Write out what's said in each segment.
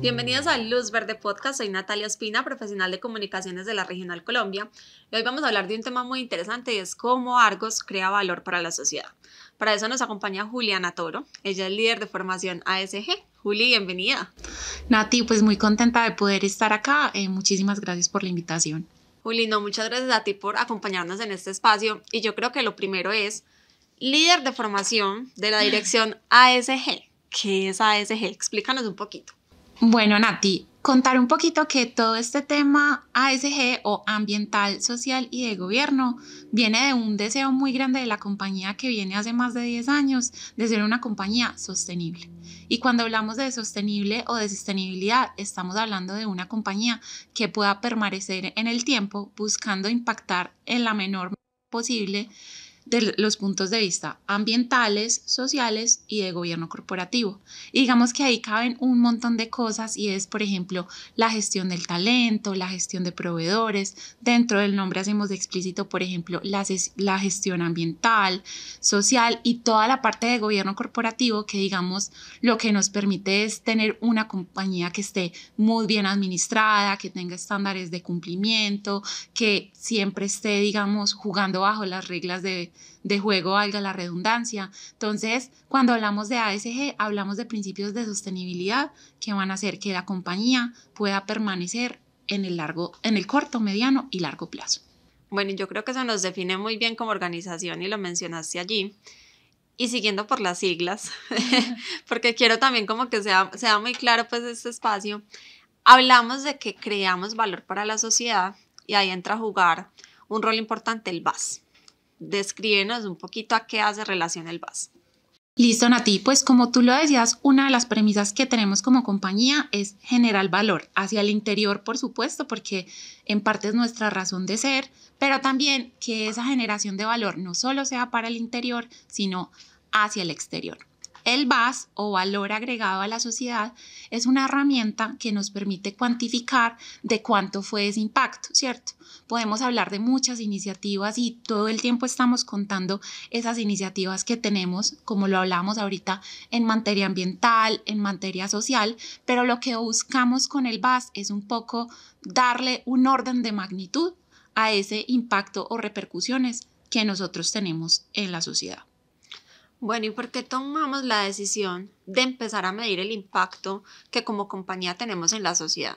Bienvenidos a Luz Verde Podcast, soy Natalia Espina, profesional de comunicaciones de la Regional Colombia y hoy vamos a hablar de un tema muy interesante y es cómo Argos crea valor para la sociedad. Para eso nos acompaña Juliana Toro, ella es líder de formación ASG. Juli, bienvenida. Nati, pues muy contenta de poder estar acá, eh, muchísimas gracias por la invitación. Juli, no, muchas gracias a ti por acompañarnos en este espacio y yo creo que lo primero es líder de formación de la dirección ASG. ¿Qué es ASG? Explícanos un poquito. Bueno, Nati, contar un poquito que todo este tema ASG o ambiental, social y de gobierno viene de un deseo muy grande de la compañía que viene hace más de 10 años de ser una compañía sostenible. Y cuando hablamos de sostenible o de sostenibilidad, estamos hablando de una compañía que pueda permanecer en el tiempo buscando impactar en la menor posible de los puntos de vista ambientales, sociales y de gobierno corporativo. Y digamos que ahí caben un montón de cosas y es, por ejemplo, la gestión del talento, la gestión de proveedores. Dentro del nombre hacemos explícito, por ejemplo, la, la gestión ambiental, social y toda la parte de gobierno corporativo que, digamos, lo que nos permite es tener una compañía que esté muy bien administrada, que tenga estándares de cumplimiento, que siempre esté, digamos, jugando bajo las reglas de de juego, valga la redundancia. Entonces, cuando hablamos de ASG, hablamos de principios de sostenibilidad que van a hacer que la compañía pueda permanecer en el, largo, en el corto, mediano y largo plazo. Bueno, yo creo que eso nos define muy bien como organización y lo mencionaste allí. Y siguiendo por las siglas, porque quiero también como que sea, sea muy claro pues este espacio, hablamos de que creamos valor para la sociedad y ahí entra a jugar un rol importante el BAS descríbenos un poquito a qué hace relación el VAS. Listo, Nati. Pues como tú lo decías, una de las premisas que tenemos como compañía es generar valor hacia el interior, por supuesto, porque en parte es nuestra razón de ser, pero también que esa generación de valor no solo sea para el interior, sino hacia el exterior. El VAS o valor agregado a la sociedad es una herramienta que nos permite cuantificar de cuánto fue ese impacto, ¿cierto? Podemos hablar de muchas iniciativas y todo el tiempo estamos contando esas iniciativas que tenemos, como lo hablamos ahorita, en materia ambiental, en materia social, pero lo que buscamos con el BAS es un poco darle un orden de magnitud a ese impacto o repercusiones que nosotros tenemos en la sociedad. Bueno, ¿y por qué tomamos la decisión de empezar a medir el impacto que como compañía tenemos en la sociedad?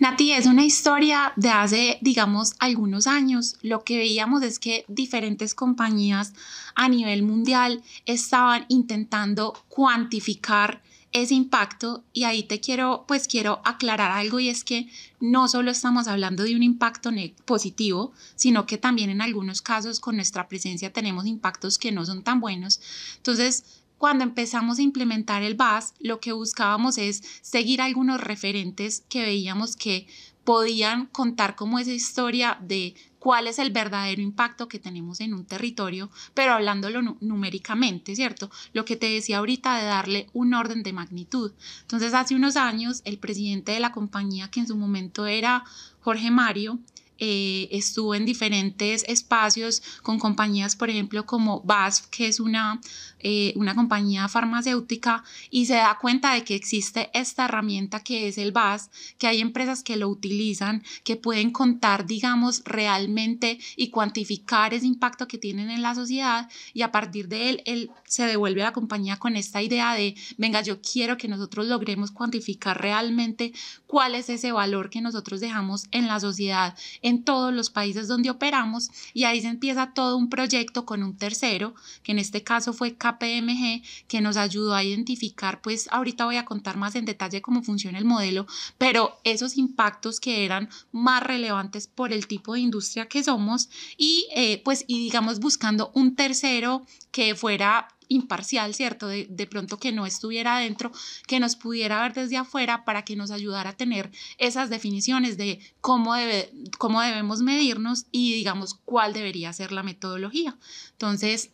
Nati, es una historia de hace, digamos, algunos años. Lo que veíamos es que diferentes compañías a nivel mundial estaban intentando cuantificar ese impacto y ahí te quiero, pues quiero aclarar algo y es que no solo estamos hablando de un impacto positivo, sino que también en algunos casos con nuestra presencia tenemos impactos que no son tan buenos. Entonces, cuando empezamos a implementar el BAS, lo que buscábamos es seguir algunos referentes que veíamos que podían contar como esa historia de cuál es el verdadero impacto que tenemos en un territorio, pero hablándolo numéricamente, ¿cierto? Lo que te decía ahorita de darle un orden de magnitud. Entonces, hace unos años, el presidente de la compañía, que en su momento era Jorge Mario, eh, estuvo en diferentes espacios con compañías, por ejemplo, como BASF, que es una, eh, una compañía farmacéutica, y se da cuenta de que existe esta herramienta que es el BASF, que hay empresas que lo utilizan, que pueden contar, digamos, realmente y cuantificar ese impacto que tienen en la sociedad, y a partir de él, él se devuelve a la compañía con esta idea de, venga, yo quiero que nosotros logremos cuantificar realmente cuál es ese valor que nosotros dejamos en la sociedad en todos los países donde operamos y ahí se empieza todo un proyecto con un tercero, que en este caso fue KPMG, que nos ayudó a identificar, pues ahorita voy a contar más en detalle cómo funciona el modelo, pero esos impactos que eran más relevantes por el tipo de industria que somos y eh, pues y digamos buscando un tercero que fuera imparcial, ¿cierto? De, pronto que no estuviera adentro, que nos pudiera ver desde afuera para que nos ayudara a tener esas definiciones de cómo, debemos medirnos y digamos cuál debería ser la metodología. Entonces,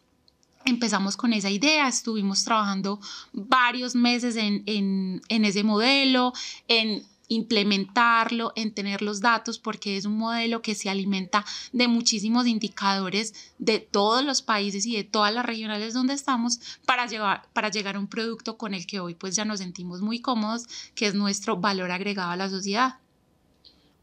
empezamos con esa idea, estuvimos trabajando varios meses en ese modelo, en implementarlo, en tener los datos, porque es un modelo que se alimenta de muchísimos indicadores de todos los países y de todas las regionales donde estamos para, llevar, para llegar a un producto con el que hoy pues ya nos sentimos muy cómodos, que es nuestro valor agregado a la sociedad.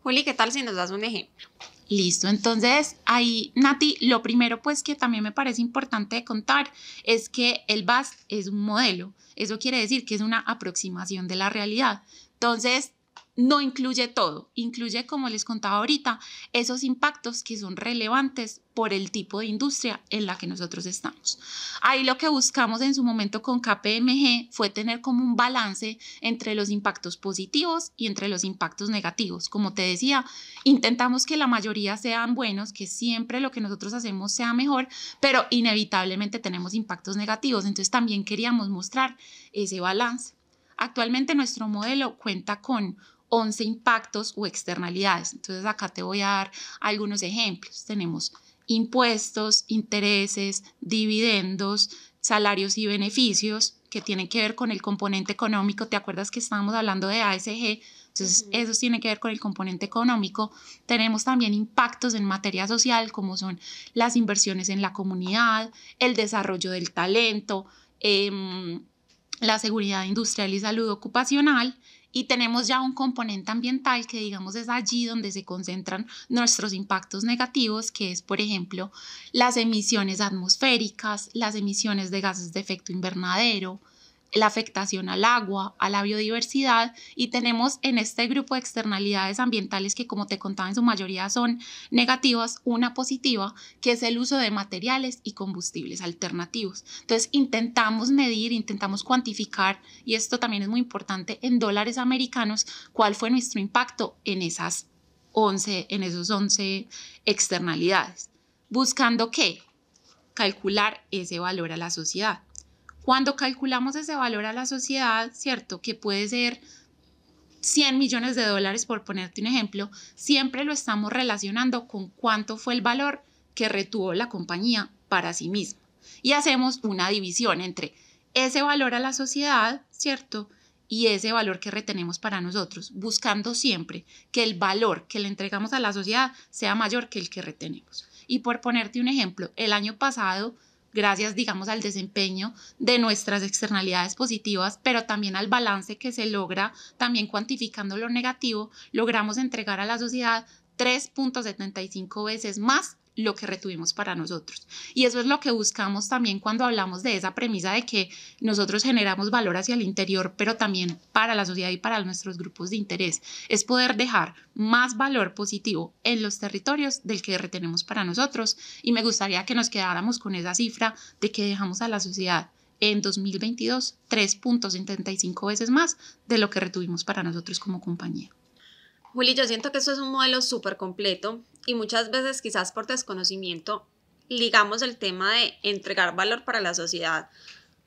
Juli, ¿qué tal si nos das un ejemplo? Listo, entonces ahí, Nati, lo primero pues que también me parece importante contar es que el BAS es un modelo, eso quiere decir que es una aproximación de la realidad. Entonces, no incluye todo, incluye, como les contaba ahorita, esos impactos que son relevantes por el tipo de industria en la que nosotros estamos. Ahí lo que buscamos en su momento con KPMG fue tener como un balance entre los impactos positivos y entre los impactos negativos. Como te decía, intentamos que la mayoría sean buenos, que siempre lo que nosotros hacemos sea mejor, pero inevitablemente tenemos impactos negativos. Entonces también queríamos mostrar ese balance. Actualmente nuestro modelo cuenta con 11 impactos o externalidades. Entonces acá te voy a dar algunos ejemplos. Tenemos impuestos, intereses, dividendos, salarios y beneficios que tienen que ver con el componente económico. ¿Te acuerdas que estábamos hablando de ASG? Entonces, eso tiene que ver con el componente económico. Tenemos también impactos en materia social, como son las inversiones en la comunidad, el desarrollo del talento, em, la seguridad industrial y salud ocupacional, y tenemos ya un componente ambiental que digamos es allí donde se concentran nuestros impactos negativos, que es por ejemplo las emisiones atmosféricas, las emisiones de gases de efecto invernadero, la afectación al agua, a la biodiversidad y tenemos en este grupo de externalidades ambientales que como te contaba en su mayoría son negativas, una positiva, que es el uso de materiales y combustibles alternativos. Entonces intentamos medir, intentamos cuantificar y esto también es muy importante en dólares americanos cuál fue nuestro impacto en esas 11, en esos 11 externalidades. ¿Buscando qué? Calcular ese valor a la sociedad. Cuando calculamos ese valor a la sociedad, ¿cierto? Que puede ser 100 millones de dólares, por ponerte un ejemplo, siempre lo estamos relacionando con cuánto fue el valor que retuvo la compañía para sí misma. Y hacemos una división entre ese valor a la sociedad, ¿cierto? Y ese valor que retenemos para nosotros, buscando siempre que el valor que le entregamos a la sociedad sea mayor que el que retenemos. Y por ponerte un ejemplo, el año pasado gracias, digamos, al desempeño de nuestras externalidades positivas, pero también al balance que se logra, también cuantificando lo negativo, logramos entregar a la sociedad 3.75 veces más lo que retuvimos para nosotros. Y eso es lo que buscamos también cuando hablamos de esa premisa de que nosotros generamos valor hacia el interior, pero también para la sociedad y para nuestros grupos de interés. Es poder dejar más valor positivo en los territorios del que retenemos para nosotros. Y me gustaría que nos quedáramos con esa cifra de que dejamos a la sociedad en 2022 3.75 veces más de lo que retuvimos para nosotros como compañía. Juli, yo siento que eso es un modelo súper completo y muchas veces quizás por desconocimiento ligamos el tema de entregar valor para la sociedad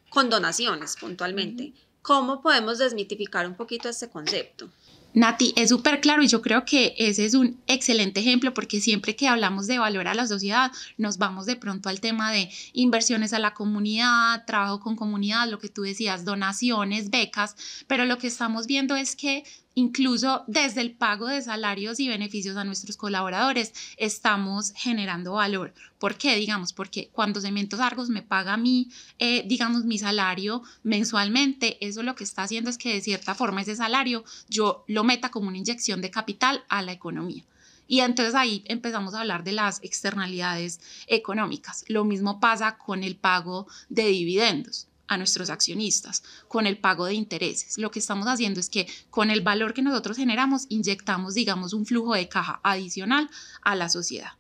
con donaciones puntualmente. ¿Cómo podemos desmitificar un poquito este concepto? Nati, es súper claro y yo creo que ese es un excelente ejemplo porque siempre que hablamos de valor a la sociedad nos vamos de pronto al tema de inversiones a la comunidad, trabajo con comunidad, lo que tú decías, donaciones, becas, pero lo que estamos viendo es que incluso desde el pago de salarios y beneficios a nuestros colaboradores, estamos generando valor. ¿Por qué? Digamos, porque cuando Cementos Argos me paga a mí, eh, digamos, mi salario mensualmente, eso lo que está haciendo es que de cierta forma ese salario yo lo meta como una inyección de capital a la economía. Y entonces ahí empezamos a hablar de las externalidades económicas. Lo mismo pasa con el pago de dividendos a nuestros accionistas con el pago de intereses. Lo que estamos haciendo es que con el valor que nosotros generamos, inyectamos, digamos, un flujo de caja adicional a la sociedad.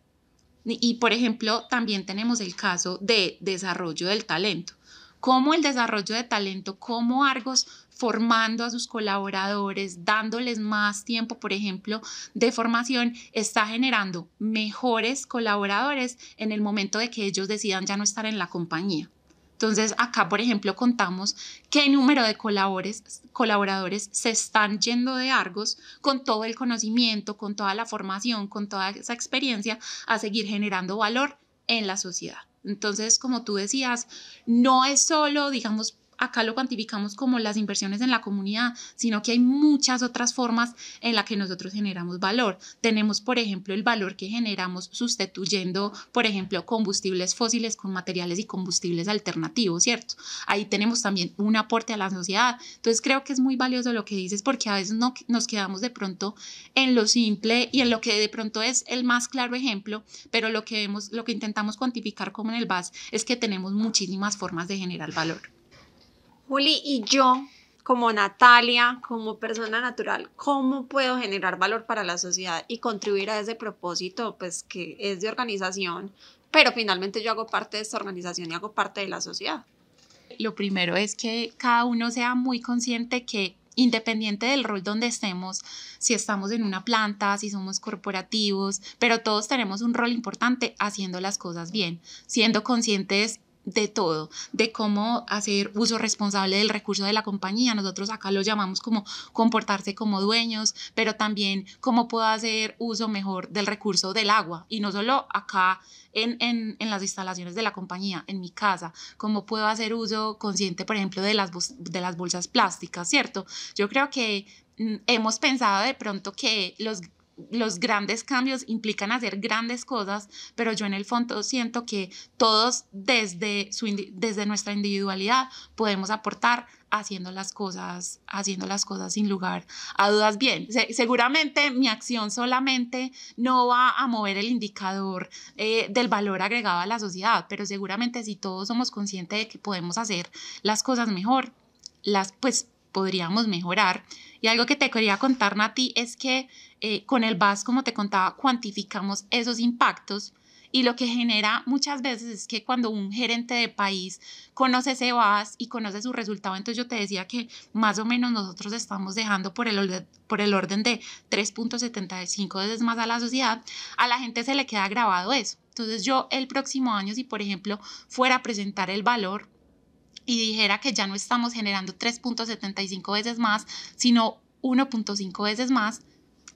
Y, por ejemplo, también tenemos el caso de desarrollo del talento. Cómo el desarrollo de talento, como Argos formando a sus colaboradores, dándoles más tiempo, por ejemplo, de formación, está generando mejores colaboradores en el momento de que ellos decidan ya no estar en la compañía. Entonces, acá, por ejemplo, contamos qué número de colaboradores, colaboradores se están yendo de Argos con todo el conocimiento, con toda la formación, con toda esa experiencia a seguir generando valor en la sociedad. Entonces, como tú decías, no es solo, digamos, acá lo cuantificamos como las inversiones en la comunidad, sino que hay muchas otras formas en las que nosotros generamos valor. Tenemos, por ejemplo, el valor que generamos sustituyendo, por ejemplo, combustibles fósiles con materiales y combustibles alternativos, ¿cierto? Ahí tenemos también un aporte a la sociedad. Entonces creo que es muy valioso lo que dices porque a veces no, nos quedamos de pronto en lo simple y en lo que de pronto es el más claro ejemplo, pero lo que vemos, lo que intentamos cuantificar como en el BAS es que tenemos muchísimas formas de generar valor. Juli y yo, como Natalia, como persona natural, ¿cómo puedo generar valor para la sociedad y contribuir a ese propósito pues que es de organización? Pero finalmente yo hago parte de esta organización y hago parte de la sociedad. Lo primero es que cada uno sea muy consciente que independiente del rol donde estemos, si estamos en una planta, si somos corporativos, pero todos tenemos un rol importante haciendo las cosas bien, siendo conscientes de todo, de cómo hacer uso responsable del recurso de la compañía. Nosotros acá lo llamamos como comportarse como dueños, pero también cómo puedo hacer uso mejor del recurso del agua y no solo acá en, las instalaciones de la compañía, en mi casa, cómo puedo hacer uso consciente, por ejemplo, de las, de las bolsas plásticas, ¿cierto? Yo creo que mm, hemos pensado de pronto que los los grandes cambios implican hacer grandes cosas, pero yo en el fondo siento que todos desde, desde nuestra individualidad podemos aportar haciendo las cosas, haciendo las cosas sin lugar a dudas bien. seguramente mi acción solamente no va a mover el indicador eh, del valor agregado a la sociedad, pero seguramente si todos somos conscientes de que podemos hacer las cosas mejor, las pues podríamos mejorar y algo que te quería contar, Nati, es que eh, con el VAS, como te contaba, cuantificamos esos impactos y lo que genera muchas veces es que cuando un gerente de país conoce ese VAS y conoce su resultado, entonces yo te decía que más o menos nosotros estamos dejando por el, por el orden de 3.75 veces más a la sociedad, a la gente se le queda grabado eso. Entonces yo el próximo año, si por ejemplo fuera a presentar el valor, y dijera que ya no estamos generando 3.75 veces más, sino 1.5 veces más,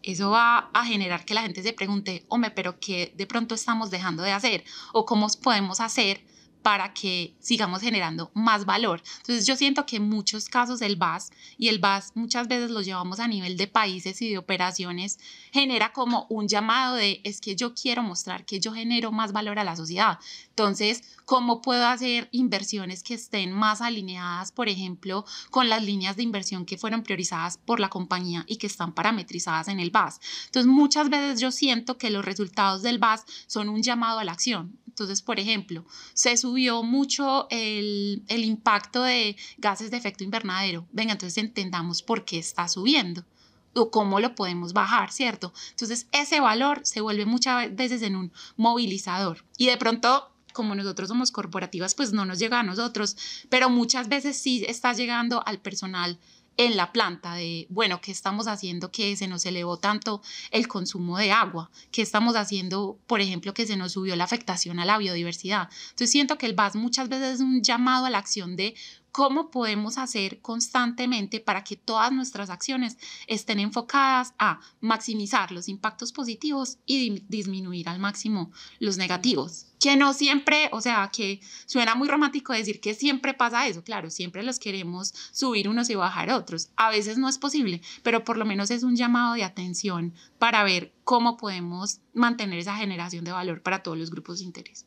eso va a generar que la gente se pregunte, hombre, pero ¿qué de pronto estamos dejando de hacer? ¿O cómo podemos hacer para que sigamos generando más valor. Entonces yo siento que en muchos casos el BAS y el BAS muchas veces lo llevamos a nivel de países y de operaciones, genera como un llamado de es que yo quiero mostrar que yo genero más valor a la sociedad. Entonces, ¿cómo puedo hacer inversiones que estén más alineadas, por ejemplo, con las líneas de inversión que fueron priorizadas por la compañía y que están parametrizadas en el BAS? Entonces, muchas veces yo siento que los resultados del BAS son un llamado a la acción. Entonces, por ejemplo, se subió mucho el, impacto de gases de efecto invernadero. Venga, entonces entendamos por qué está subiendo o cómo lo podemos bajar, ¿cierto? Entonces, ese valor se vuelve muchas veces en un movilizador. Y de pronto como nosotros somos corporativas, pues no nos llega a nosotros, pero muchas veces sí está llegando al personal en la planta de, bueno, ¿qué estamos haciendo que se nos elevó tanto el consumo de agua? ¿Qué estamos haciendo, por ejemplo, que se nos subió la afectación a la biodiversidad? Entonces siento que el VAS muchas veces es un llamado a la acción de cómo podemos hacer constantemente para que todas nuestras acciones estén enfocadas a maximizar los impactos positivos y disminuir al máximo los negativos. Que no siempre, o sea, que suena muy romántico decir que siempre pasa eso, claro, siempre los queremos subir unos y bajar otros. A veces no es posible, pero por lo menos es un llamado de atención para ver cómo podemos mantener esa generación de valor para todos los grupos de interés.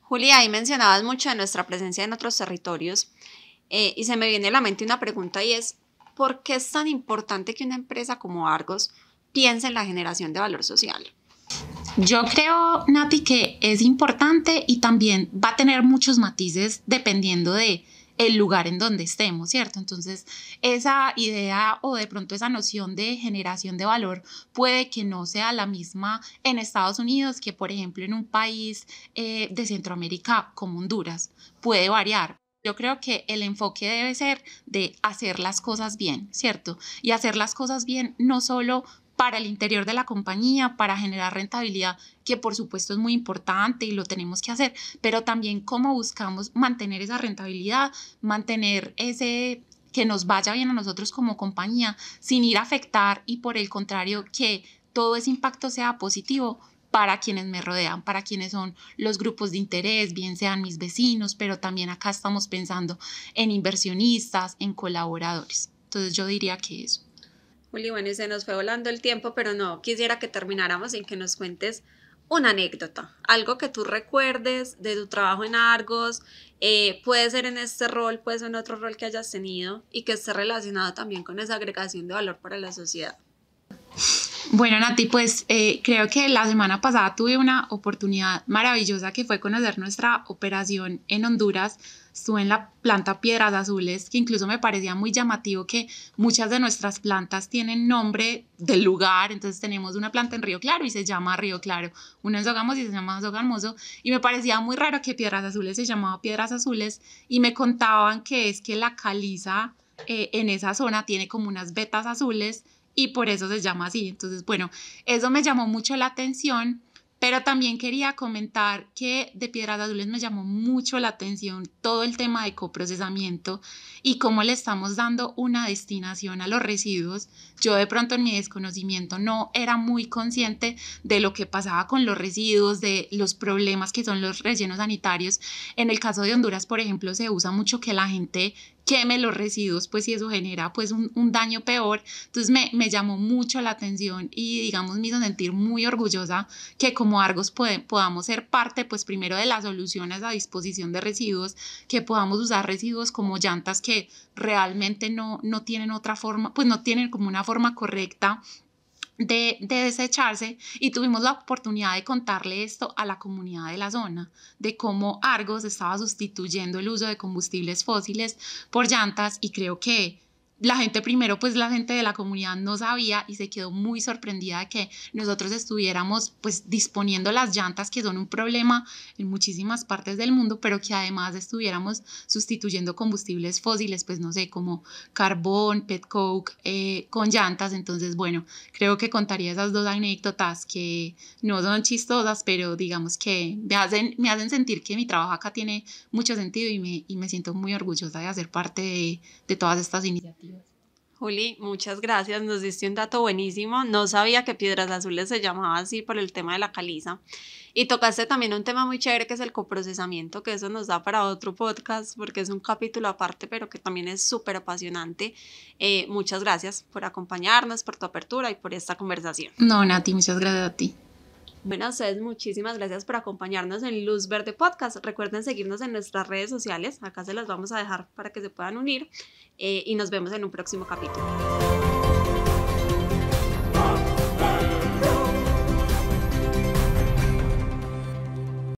Julia, ahí mencionabas mucho de nuestra presencia en otros territorios eh, y se me viene a la mente una pregunta y es, ¿por qué es tan importante que una empresa como Argos piense en la generación de valor social? Yo creo, Nati, que es importante y también va a tener muchos matices dependiendo de el lugar en donde estemos, ¿cierto? Entonces, esa idea o de pronto esa noción de generación de valor puede que no sea la misma en Estados Unidos que, por ejemplo, en un país eh, de Centroamérica como Honduras. Puede variar. Yo creo que el enfoque debe ser de hacer las cosas bien, ¿cierto? Y hacer las cosas bien no solo para el interior de la compañía, para generar rentabilidad, que por supuesto es muy importante y lo tenemos que hacer, pero también cómo buscamos mantener esa rentabilidad, mantener ese que nos vaya bien a nosotros como compañía sin ir a afectar y por el contrario que todo ese impacto sea positivo para quienes me rodean, para quienes son los grupos de interés, bien sean mis vecinos, pero también acá estamos pensando en inversionistas, en colaboradores. Entonces yo diría que eso. Juli, bueno, y se nos fue volando el tiempo, pero no, quisiera que termináramos sin que nos cuentes una anécdota, algo que tú recuerdes de tu trabajo en Argos, eh, puede ser en este rol, puede ser en otro rol que hayas tenido y que esté relacionado también con esa agregación de valor para la sociedad. Bueno, Nati, pues eh, creo que la semana pasada tuve una oportunidad maravillosa que fue conocer nuestra operación en Honduras. Estuve en la planta Piedras Azules, que incluso me parecía muy llamativo que muchas de nuestras plantas tienen nombre del lugar. Entonces tenemos una planta en Río Claro y se llama Río Claro. Una en Sogamos y se llama Sogamoso. Y me parecía muy raro que Piedras Azules se llamaba Piedras Azules. Y me contaban que es que la caliza eh, en esa zona tiene como unas vetas azules y por eso se llama así. Entonces, bueno, eso me llamó mucho la atención, pero también quería comentar que de Piedras Azules me llamó mucho la atención todo el tema de coprocesamiento y cómo le estamos dando una destinación a los residuos. Yo de pronto en mi desconocimiento no era muy consciente de lo que pasaba con los residuos, de los problemas que son los rellenos sanitarios. En el caso de Honduras, por ejemplo, se usa mucho que la gente queme los residuos, pues si eso genera pues un, daño peor. Entonces me, me, llamó mucho la atención y digamos me hizo sentir muy orgullosa que como Argos podamos ser parte pues primero de las soluciones a disposición de residuos, que podamos usar residuos como llantas que realmente no, no tienen otra forma, pues no tienen como una forma correcta de, desecharse y tuvimos la oportunidad de contarle esto a la comunidad de la zona, de cómo Argos estaba sustituyendo el uso de combustibles fósiles por llantas y creo que la gente primero, pues la gente de la comunidad no sabía y se quedó muy sorprendida de que nosotros estuviéramos pues disponiendo las llantas que son un problema en muchísimas partes del mundo, pero que además estuviéramos sustituyendo combustibles fósiles, pues no sé, como carbón, petcoke, coke eh, con llantas. Entonces, bueno, creo que contaría esas dos anécdotas que no son chistosas, pero digamos que me hacen, me hacen sentir que mi trabajo acá tiene mucho sentido y me, siento muy orgullosa de hacer parte de todas estas iniciativas. Juli, muchas gracias. Nos diste un dato buenísimo. No sabía que Piedras Azules se llamaba así por el tema de la caliza. Y tocaste también un tema muy chévere que es el coprocesamiento, que eso nos da para otro podcast porque es un capítulo aparte, pero que también es súper apasionante. Eh, muchas gracias por acompañarnos, por tu apertura y por esta conversación. No, Nati, muchas gracias a ti. Bueno, a ustedes muchísimas gracias por acompañarnos en Luz Verde Podcast. Recuerden seguirnos en nuestras redes sociales, acá se las vamos a dejar para que se puedan unir eh, y nos vemos en un próximo capítulo.